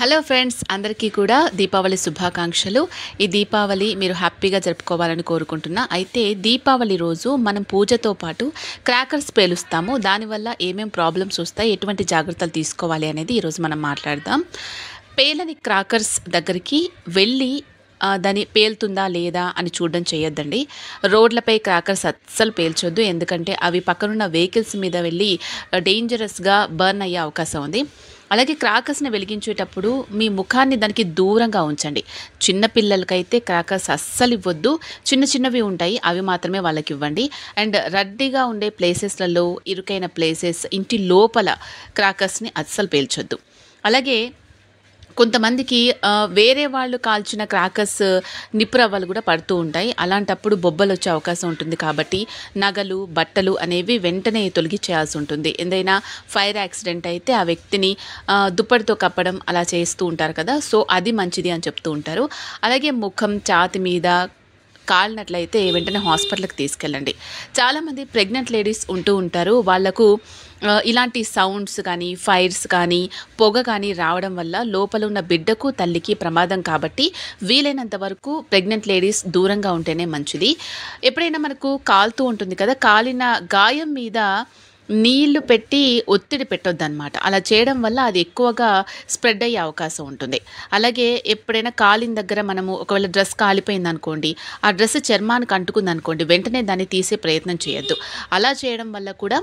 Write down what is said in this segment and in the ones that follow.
Hello friends అందరికీ కూడా దీపావళి శుభాకాంక్షలు ఈ దీపావళి మీరు హ్యాపీగా జరుపుకోవాలని కోరుకుంటున్నా అయితే దీపావళి రోజు మనం పూజతో పాటు క్రాకర్స్ పేలుస్తాము దానివల్ల ఏమేమి ప్రాబ్లమ్స్ వస్తాయి ఎటువంటి జాగ్రత్తలు తీసుకోవాలి అనేది ఈరోజు మనం మాట్లాడదాం పేలని క్రాకర్స్ దగ్గరికి వెళ్ళి దాని పేలుతుందా లేదా అని చూడడం చేయొద్దండి రోడ్లపై క్రాకర్స్ అస్సలు పేల్చొద్దు ఎందుకంటే అవి పక్కనున్న వెహికల్స్ మీద వెళ్ళి డేంజరస్గా బర్న్ అయ్యే అవకాశం ఉంది అలాగే క్రాకర్స్ని వెలిగించేటప్పుడు మీ ముఖాన్ని దానికి దూరంగా ఉంచండి చిన్న పిల్లలకైతే క్రాకర్స్ అస్సలు ఇవ్వద్దు చిన్న చిన్నవి ఉంటాయి అవి మాత్రమే వాళ్ళకి ఇవ్వండి అండ్ రద్దీగా ఉండే ప్లేసెస్లలో ఇరుకైన ప్లేసెస్ ఇంటి లోపల క్రాకర్స్ని అస్సలు పేల్చొద్దు అలాగే కొంతమందికి వేరే వాళ్ళు కాల్చిన క్రాకర్స్ నిప్పురవ్వలు కూడా పడుతూ ఉంటాయి అలాంటప్పుడు బొబ్బలు వచ్చే అవకాశం ఉంటుంది కాబట్టి నగలు బట్టలు అనేవి వెంటనే తొలగి చేయాల్సి ఉంటుంది ఏదైనా ఫైర్ యాక్సిడెంట్ అయితే ఆ వ్యక్తిని దుప్పటితో కప్పడం అలా చేస్తూ ఉంటారు కదా సో అది మంచిది అని చెప్తూ ఉంటారు అలాగే ముఖం ఛాతి మీద కాలినట్లయితే వెంటనే హాస్పిటల్కి తీసుకెళ్ళండి చాలామంది ప్రెగ్నెంట్ లేడీస్ ఉంటూ ఉంటారు వాళ్లకు ఇలాంటి సౌండ్స్ కానీ ఫైర్స్ కానీ పొగ కానీ రావడం వల్ల లోపల ఉన్న బిడ్డకు తల్లికి ప్రమాదం కాబట్టి వీలైనంత వరకు ప్రెగ్నెంట్ లేడీస్ దూరంగా ఉంటేనే మంచిది ఎప్పుడైనా మనకు కాలుతూ ఉంటుంది కదా కాలిన గాయం మీద నీళ్లు పెట్టి ఒత్తిడి పెట్టొద్దు అనమాట అలా చేయడం వల్ల అది ఎక్కువగా స్ప్రెడ్ అయ్యే అవకాశం ఉంటుంది అలాగే ఎప్పుడైనా కాలిన దగ్గర మనము ఒకవేళ డ్రెస్ కాలిపోయింది అనుకోండి ఆ డ్రెస్ చర్మానికి అంటుకుంది అనుకోండి వెంటనే దాన్ని తీసే ప్రయత్నం చేయొద్దు అలా చేయడం వల్ల కూడా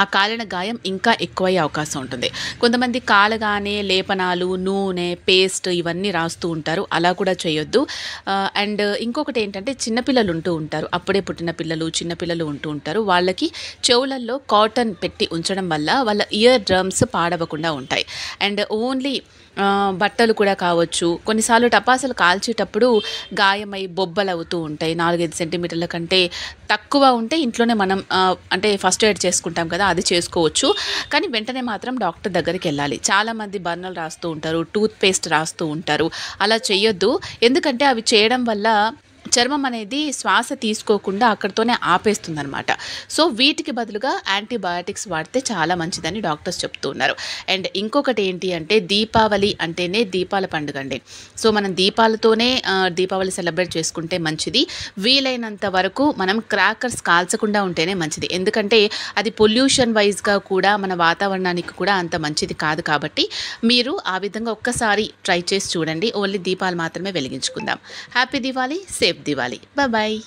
ఆ కాలిన గాయం ఇంకా ఎక్కువయ్యే అవకాశం ఉంటుంది కొంతమంది కాలగానే లేపనాలు నూనె పేస్ట్ ఇవన్నీ రాస్తూ ఉంటారు అలా కూడా చేయొద్దు అండ్ ఇంకొకటి ఏంటంటే చిన్నపిల్లలు ఉంటూ ఉంటారు అప్పుడే పుట్టిన పిల్లలు చిన్నపిల్లలు ఉంటూ ఉంటారు వాళ్ళకి చెవులల్లో కాటన్ పెట్టి ఉంచడం వల్ల వాళ్ళ ఇయర్ డ్రమ్స్ పాడవకుండా ఉంటాయి అండ్ ఓన్లీ బట్టలు కూడా కావచ్చు కొన్నిసార్లు టపాసులు కాల్చేటప్పుడు గాయమై బొబ్బలు అవుతూ ఉంటాయి నాలుగైదు సెంటీమీటర్ల కంటే తక్కువ ఉంటే ఇంట్లోనే మనం అంటే ఫస్ట్ ఎయిడ్ చేసుకుంటాం కదా అది చేసుకోవచ్చు కానీ వెంటనే మాత్రం డాక్టర్ దగ్గరికి వెళ్ళాలి చాలామంది బర్నలు రాస్తూ ఉంటారు టూత్ పేస్ట్ రాస్తూ ఉంటారు అలా చేయొద్దు ఎందుకంటే అవి చేయడం వల్ల చర్మం అనేది శ్వాస తీసుకోకుండా అక్కడితోనే ఆపేస్తుందనమాట సో వీటికి బదులుగా యాంటీబయాటిక్స్ వాడితే చాలా మంచిదని డాక్టర్స్ చెప్తూ ఉన్నారు అండ్ ఇంకొకటి ఏంటి అంటే దీపావళి అంటేనే దీపాల పండుగ అండి సో మనం దీపాలతోనే దీపావళి సెలబ్రేట్ చేసుకుంటే మంచిది వీలైనంత వరకు మనం క్రాకర్స్ కాల్చకుండా ఉంటేనే మంచిది ఎందుకంటే అది పొల్యూషన్ వైజ్గా కూడా మన వాతావరణానికి కూడా అంత మంచిది కాదు కాబట్టి మీరు ఆ విధంగా ఒక్కసారి ట్రై చేసి చూడండి ఓన్లీ దీపాలు మాత్రమే వెలిగించుకుందాం హ్యాపీ దివాళీ సేఫ్ Bye-bye!